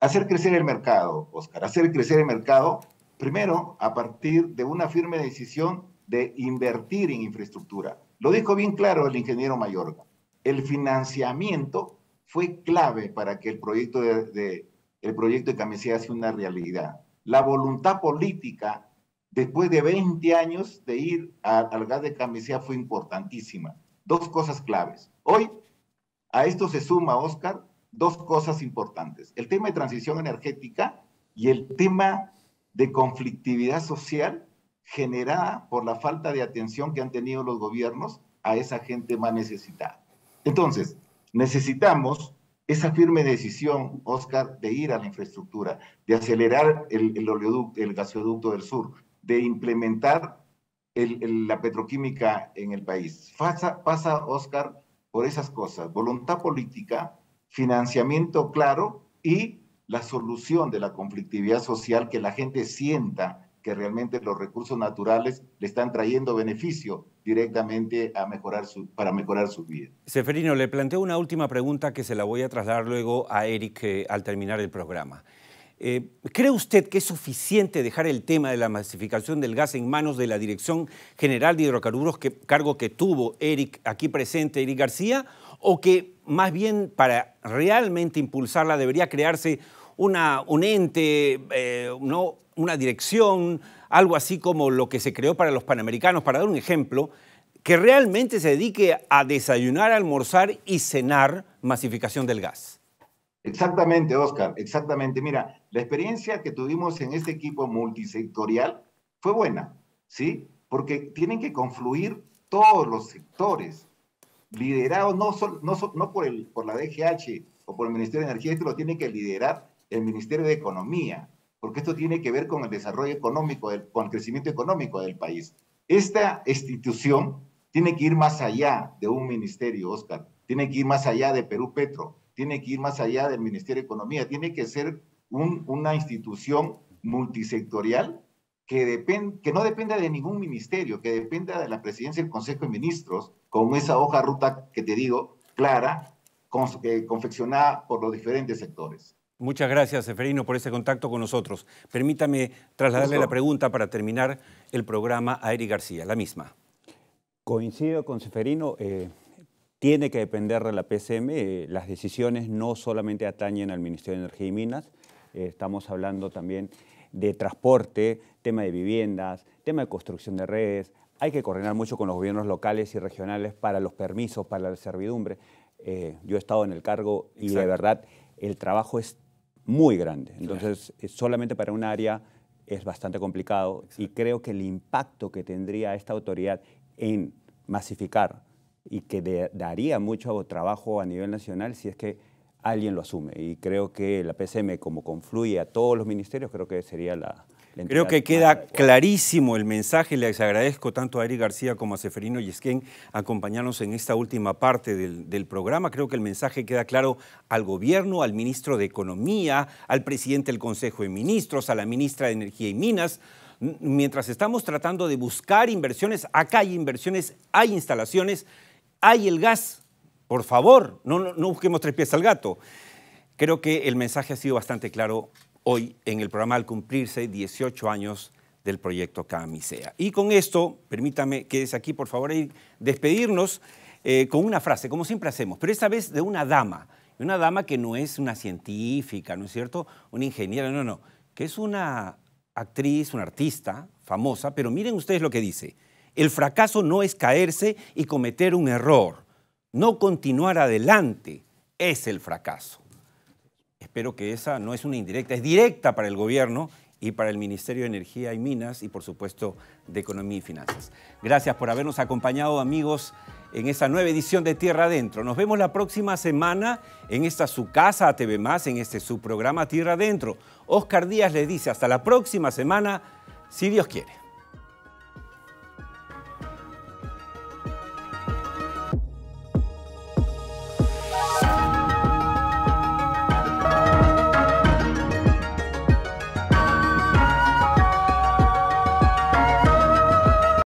Hacer crecer el mercado, Oscar, hacer crecer el mercado Primero, a partir de una firme decisión de invertir en infraestructura. Lo dijo bien claro el ingeniero Mayorga. El financiamiento fue clave para que el proyecto de, de el proyecto de Camisea sea una realidad. La voluntad política, después de 20 años de ir al gas de Camisea, fue importantísima. Dos cosas claves. Hoy, a esto se suma, Oscar, dos cosas importantes. El tema de transición energética y el tema de conflictividad social generada por la falta de atención que han tenido los gobiernos a esa gente más necesitada. Entonces, necesitamos esa firme decisión, Oscar, de ir a la infraestructura, de acelerar el, oleoducto, el gasoducto del sur, de implementar la petroquímica en el país. Pasa, pasa, Oscar, por esas cosas, voluntad política, financiamiento claro y la solución de la conflictividad social, que la gente sienta que realmente los recursos naturales le están trayendo beneficio directamente a mejorar para mejorar su vida. Seferino, le planteo una última pregunta que se la voy a trasladar luego a Eric eh, al terminar el programa. Eh, ¿Cree usted que es suficiente dejar el tema de la masificación del gas en manos de la Dirección General de Hidrocarburos, que, cargo que tuvo Eric aquí presente, Eric García? o que más bien para realmente impulsarla debería crearse una, un ente, eh, ¿no? una dirección, algo así como lo que se creó para los Panamericanos, para dar un ejemplo, que realmente se dedique a desayunar, almorzar y cenar masificación del gas. Exactamente, Oscar, exactamente. Mira, la experiencia que tuvimos en este equipo multisectorial fue buena, ¿sí? Porque tienen que confluir todos los sectores liderado no, son no, por, el, por la DGH o por el Ministerio de Energía, esto lo tiene que liderar el Ministerio de Economía, porque esto tiene que ver con el desarrollo económico, con el crecimiento económico del país. Esta institución tiene que ir más allá de un ministerio, Oscar, tiene que ir más allá de Perú Petro, tiene que ir más allá del Ministerio de Economía, tiene que ser una institución multisectorial que, no dependa de ningún ministerio, que dependa de la presidencia del Consejo de Ministros, con esa hoja ruta que te digo, clara, confeccionada por los diferentes sectores. Muchas gracias, Seferino por ese contacto con nosotros. Permítame trasladarle la pregunta para terminar el programa a Eric García, la misma. Coincido con Seferino, eh, tiene que depender de la PCM. Eh, las decisiones no solamente atañen al Ministerio de Energía y Minas, eh, estamos hablando también de transporte, tema de viviendas, tema de construcción de redes. Hay que coordinar mucho con los gobiernos locales y regionales para los permisos, para la servidumbre. Eh, yo he estado en el cargo y de verdad el trabajo es muy grande. Entonces, eh, solamente para un área es bastante complicado y creo que el impacto que tendría esta autoridad en masificar y que daría mucho trabajo a nivel nacional si es que alguien lo asume. Y creo que la PCM, como confluye a todos los ministerios, creo que sería la... creo que queda clarísimo el mensaje. Les agradezco tanto a Eric García como a Seferino Yesquén acompañarnos en esta última parte del, del programa. Creo que el mensaje queda claro al gobierno, al ministro de Economía, al presidente del Consejo de Ministros, a la ministra de Energía y Minas mientras estamos tratando de buscar inversiones, acá hay inversiones, hay instalaciones, hay el gas, por favor, no, busquemos tres pies al gato. Creo que el mensaje ha sido bastante claro hoy en el programa al cumplirse 18 años del proyecto Camisea. Y con esto, permítame, que quedes aquí por favor y despedirnos eh, con una frase, como siempre hacemos, pero esta vez de una dama, una dama que no es una científica, ¿no es cierto? Una ingeniera, no, no, que es una actriz, una artista famosa, pero miren ustedes lo que dice, el fracaso no es caerse y cometer un error no continuar adelante es el fracaso. Espero que esa no es una indirecta, es directa para el gobierno y para el Ministerio de Energía y Minas y por supuesto de Economía y Finanzas. Gracias por habernos acompañado amigos en esta nueva edición de Tierra Adentro. Nos vemos la próxima semana en esta su casa a TV Más, en este su programa Tierra Adentro. Oscar Díaz les dice hasta la próxima semana, si Dios quiere.